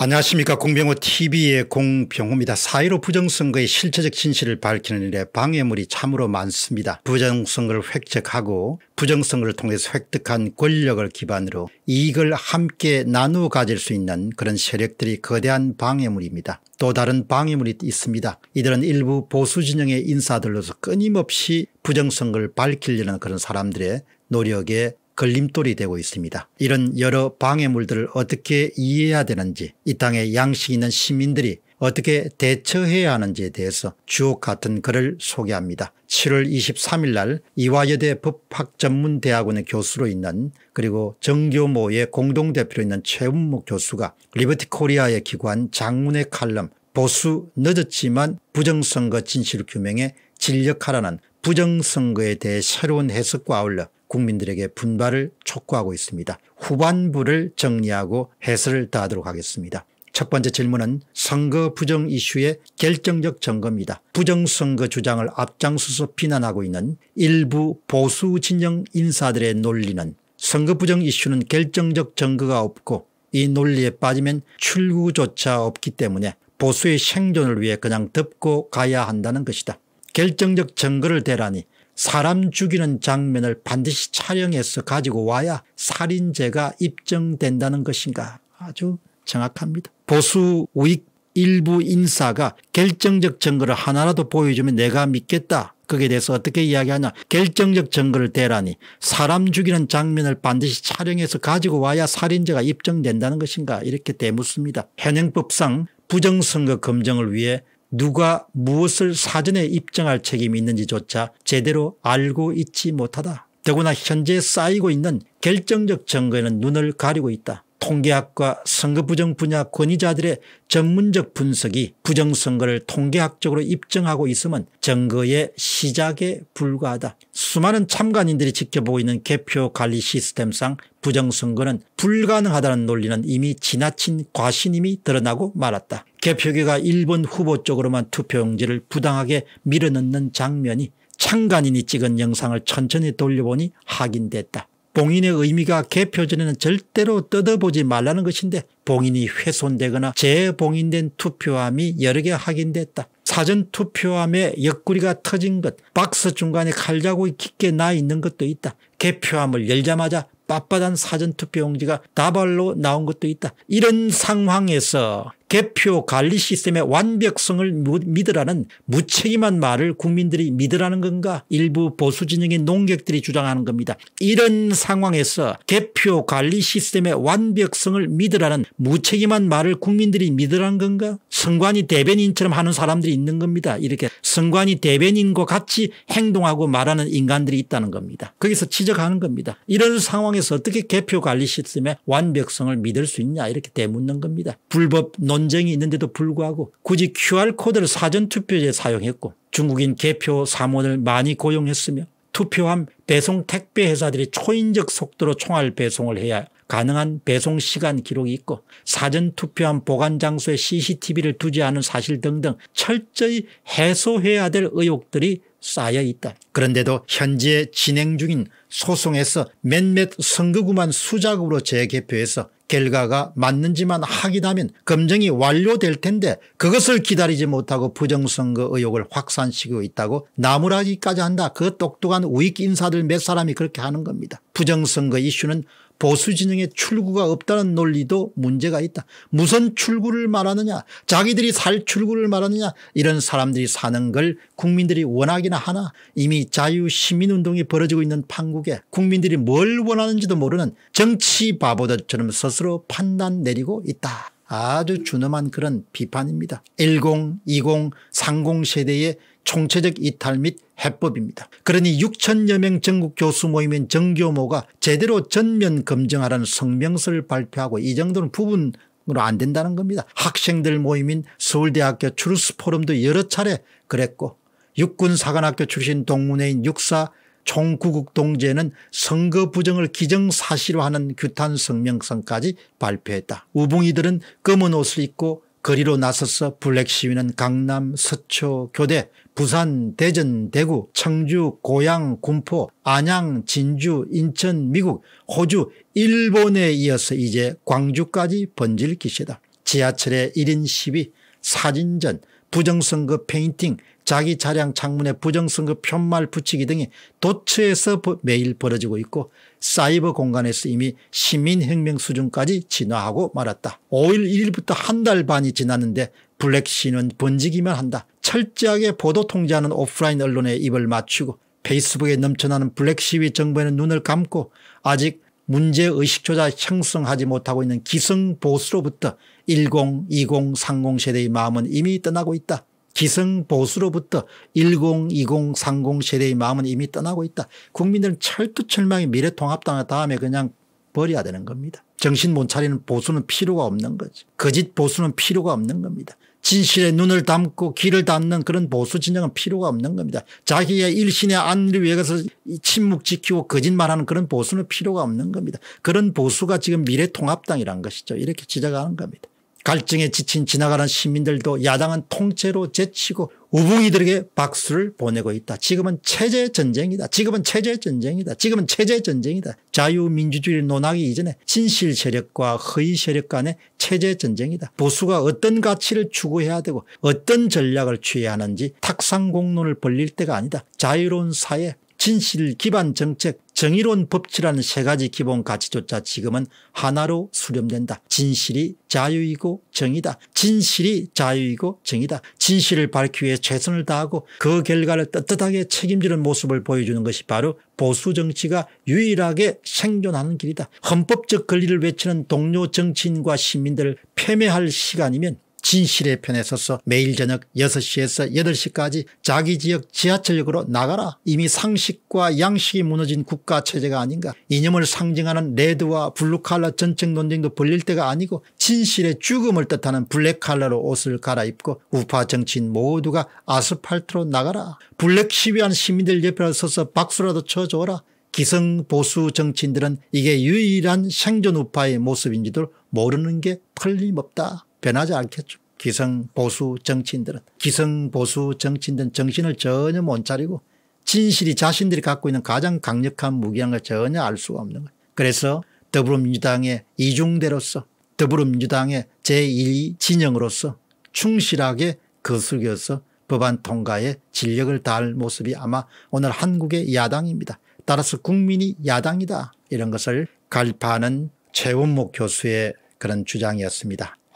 안녕하십니까 공병호 tv의 공병호입니다. 4.15 부정선거의 실체적 진실을 밝히는 일에 방해물이 참으로 많습니다. 부정선거를 획책하고 부정선거를 통해서 획득한 권력을 기반으로 이익을 함께 나누어 가질 수 있는 그런 세력들이 거대한 방해물입니다. 또 다른 방해물이 있습니다. 이들은 일부 보수진영의 인사들로서 끊임없이 부정선거를 밝히려는 그런 사람들의 노력에 걸림돌이 되고 있습니다. 이런 여러 방해물들을 어떻게 이해해야 되는지 이 땅에 양식 있는 시민들이 어떻게 대처해야 하는지에 대해서 주옥 같은 글을 소개합니다. 7월 23일 날 이화여대 법학전문대학원의 교수로 있는 그리고 정교모의 공동대표로 있는 최은목 교수가 리버티 코리아에 기고한 장문의 칼럼 보수 늦었지만 부정선거 진실규명에 진력하라는 부정선거에 대해 새로운 해석과 아울러 국민들에게 분발을 촉구하고 있습니다. 후반부를 정리하고 해설을 다하도록 하겠습니다. 첫 번째 질문은 선거 부정 이슈의 결정적 증거입니다. 부정선거 주장을 앞장서서 비난하고 있는 일부 보수 진영 인사들의 논리는 선거 부정 이슈는 결정적 증거가 없고 이 논리에 빠지면 출구조차 없기 때문에 보수의 생존을 위해 그냥 덮고 가야 한다는 것이다. 결정적 증거를 대라니 사람 죽이는 장면을 반드시 촬영해서 가지고 와야 살인죄가 입증된다는 것인가 아주 정확합니다. 보수 우익 일부 인사가 결정적 증거를 하나라도 보여주면 내가 믿겠다. 거기에 대해서 어떻게 이야기하냐. 결정적 증거를 대라니 사람 죽이는 장면을 반드시 촬영해서 가지고 와야 살인죄가 입증된다는 것인가 이렇게 대묻습니다. 현행법상 부정선거 검증을 위해 누가 무엇을 사전에 입증할 책임이 있는지조차 제대로 알고 있지 못하다. 더구나 현재 쌓이고 있는 결정적 증거에는 눈을 가리고 있다. 통계학과 선거부정 분야 권위자들의 전문적 분석이 부정선거를 통계학적으로 입증하고 있음은 증거의 시작에 불과하다. 수많은 참관인들이 지켜보고 있는 개표 관리 시스템상 부정선거는 불가능하다는 논리는 이미 지나친 과신임이 드러나고 말았다. 개표계가 일본 후보 쪽으로만 투표용지를 부당하게 밀어넣는 장면이 창간인이 찍은 영상을 천천히 돌려보니 확인됐다. 봉인의 의미가 개표 전에는 절대로 뜯어보지 말라는 것인데 봉인이 훼손되거나 재봉인된 투표함이 여러 개 확인됐다. 사전 투표함에 옆구리가 터진 것, 박스 중간에 칼자국이 깊게 나 있는 것도 있다. 개표함을 열자마자 빳빳한 사전투표용지가 나발로 나온 것도 있다. 이런 상황에서 개표 관리 시스템의 완벽성을 믿으라는 무책임한 말을 국민들이 믿으라는 건가 일부 보수 진영의 농객들이 주장하는 겁니다. 이런 상황에서 개표 관리 시스템의 완벽성을 믿으라는 무책임한 말을 국민들이 믿으라는 건가 성관이 대변인처럼 하는 사람들이 있는 겁니다. 이렇게 성관이 대변인과 같이 행동하고 말하는 인간들이 있다는 겁니다. 거기서 지적하는 겁니다. 이런 상황에서 어떻게 개표 관리 시스템의 완벽성을 믿을 수 있냐 이렇게 되묻는 겁니다. 불법 논 논쟁이 있는데도 불구하고 굳이 QR코드를 사전투표에 사용했고 중국인 개표 사원을 무 많이 고용했으며 투표함 배송 택배 회사들이 초인적 속도로 총알 배송을 해야 가능한 배송 시간 기록이 있고 사전 투표함 보관 장소에 CCTV를 두지 않은 사실 등등 철저히 해소해야 될 의혹들이 쌓여 있다. 그런데도 현재 진행 중인 소송에서 몇몇 선거구만 수작으로 재개표해서 결과가 맞는지만 확인하면 검증이 완료될 텐데 그것을 기다리지 못하고 부정선거 의혹을 확산시키고 있다고 나무라기까지 한다. 그 똑똑한 우익 인사들 몇 사람이 그렇게 하는 겁니다. 부정선거 이슈는 보수진영에 출구가 없다는 논리도 문제가 있다. 무슨 출구를 말하느냐 자기들이 살 출구를 말하느냐 이런 사람들이 사는 걸 국민들이 원하기나 하나 이미 자유시민운동이 벌어지고 있는 판국에 국민들이 뭘 원하는지도 모르는 정치 바보들처럼 스스로 판단 내리고 있다. 아주 준엄한 그런 비판입니다. 10, 20, 30 세대의 총체적 이탈 및 해법입니다. 그러니 6천여 명 전국 교수 모임인 정교모가 제대로 전면 검증하라는 성명서를 발표하고 이 정도는 부분 으로안 된다는 겁니다. 학생들 모임인 서울대학교 추루스 포럼도 여러 차례 그랬고 육군사관학교 출신 동문회인 육사 총구국 동제는 선거 부정을 기정사실화하는 규탄 성명서까지 발표했다. 우봉이들은 검은 옷을 입고 거리로 나서서 블랙 시위는 강남, 서초, 교대, 부산, 대전, 대구, 청주, 고양, 군포, 안양, 진주, 인천, 미국, 호주, 일본에 이어서 이제 광주까지 번질 기시다 지하철의 1인 시위, 사진전, 부정선거 페인팅, 자기 차량 창문에 부정선거 편말 붙이기 등이 도처에서 매일 벌어지고 있고 사이버 공간에서 이미 시민혁명 수준까지 진화하고 말았다. 5일 1일부터 한 달 반이 지났는데 블랙시는 번지기만 한다. 철저하게 보도 통제하는 오프라인 언론에 입을 맞추고 페이스북에 넘쳐나는 블랙시위 정부에는 눈을 감고 아직 문제의식조차 형성하지 못하고 있는 기성보수로부터 10, 20, 30 세대의 마음은 이미 떠나고 있다. 기성보수로부터 1020, 30 세대의 마음은 이미 떠나고 있다. 국민들은 철두철망히 미래통합당 을 다음에 그냥 버려야 되는 겁니다. 정신 못 차리는 보수는 필요가 없는 거죠. 거짓 보수는 필요가 없는 겁니다. 진실에 눈을 담고 귀를 닫는 그런 보수 진영은 필요가 없는 겁니다. 자기의 일신의 안위를 위해서 침묵 지키고 거짓말하는 그런 보수는 필요가 없는 겁니다. 그런 보수가 지금 미래통합당이란 것이죠. 이렇게 지적하는 겁니다. 갈증에 지친 지나가는 시민들도 야당은 통째로 제치고 우붕이들에게 박수를 보내고 있다. 지금은 체제 전쟁이다. 지금은 체제 전쟁이다. 지금은 체제 전쟁이다. 자유민주주의를 논하기 이전에 진실 세력과 허위 세력 간의 체제 전쟁이다. 보수가 어떤 가치를 추구해야 되고 어떤 전략을 취해야 하는지 탁상공론을 벌릴 때가 아니다. 자유로운 사회 진실 기반 정책 정의로운 법치라는 세 가지 기본 가치조차 지금은 하나로 수렴된다. 진실이 자유이고 정의다. 진실이 자유이고 정의다. 진실을 밝히기 위해 최선을 다하고 그 결과를 떳떳하게 책임지는 모습을 보여주는 것이 바로 보수 정치가 유일하게 생존하는 길이다. 헌법적 권리를 외치는 동료 정치인과 시민들을 폐매할 시간이면 진실의 편에 서서 매일 저녁 6시에서 8시까지 자기 지역 지하철역으로 나가라. 이미 상식과 양식이 무너진 국가체제가 아닌가. 이념을 상징하는 레드와 블루칼라 전쟁 논쟁도 벌릴 때가 아니고 진실의 죽음을 뜻하는 블랙칼라로 옷을 갈아입고 우파 정치인 모두가 아스팔트로 나가라. 블랙 시위한 시민들 옆에 서서 박수라도 쳐줘라. 기성보수 정치인들은 이게 유일한 생존 우파의 모습인지도 모르는 게 틀림없다. 변하지 않겠죠. 기성 보수 정치인들은 기성 보수 정치인들은 정신을 전혀 못 차리고 진실이 자신들이 갖고 있는 가장 강력한 무기한 걸 전혀 알 수가 없는 거예요. 그래서 더불어민주당의 이중대로서 더불어민주당의 제1진영으로서 충실하게 거슬겨서 법안 통과에 진력을 다할 모습이 아마 오늘 한국의 야당입니다. 따라서 국민이 야당이다 이런 것을 갈파하는 최원목 교수의 그런 주장이었습니다.